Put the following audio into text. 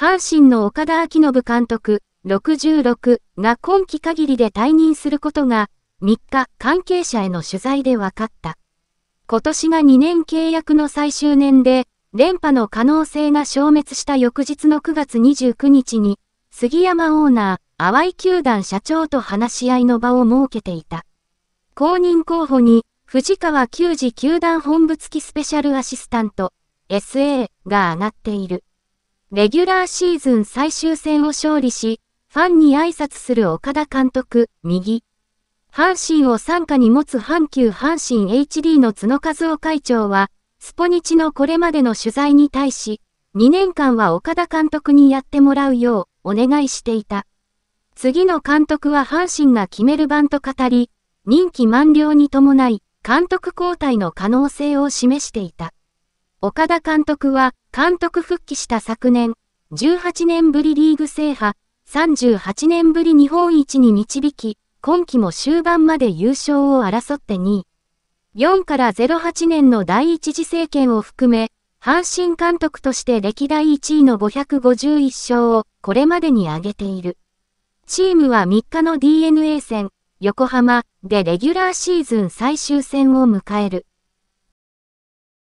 阪神の岡田明信監督66が今季限りで退任することが3日関係者への取材で分かった。今年が2年契約の最終年で、連覇の可能性が消滅した翌日の9月29日に、杉山オーナー、淡井球団社長と話し合いの場を設けていた。公認候補に、藤川球児球団本部付きスペシャルアシスタント、SA が上がっている。レギュラーシーズン最終戦を勝利し、ファンに挨拶する岡田監督、右。阪神を傘下に持つ阪急阪神 HD の角和夫会長は、スポニチのこれまでの取材に対し、2年間は岡田監督にやってもらうようお願いしていた。次の監督は阪神が決める番と語り、任期満了に伴い、監督交代の可能性を示していた。岡田監督は、監督復帰した昨年、18年ぶりリーグ制覇、38年ぶり日本一に導き、今季も終盤まで優勝を争って2位。4から08年の第一次政権を含め、阪神監督として歴代1位の551勝をこれまでに挙げている。チームは3日の DNA 戦、横浜でレギュラーシーズン最終戦を迎える。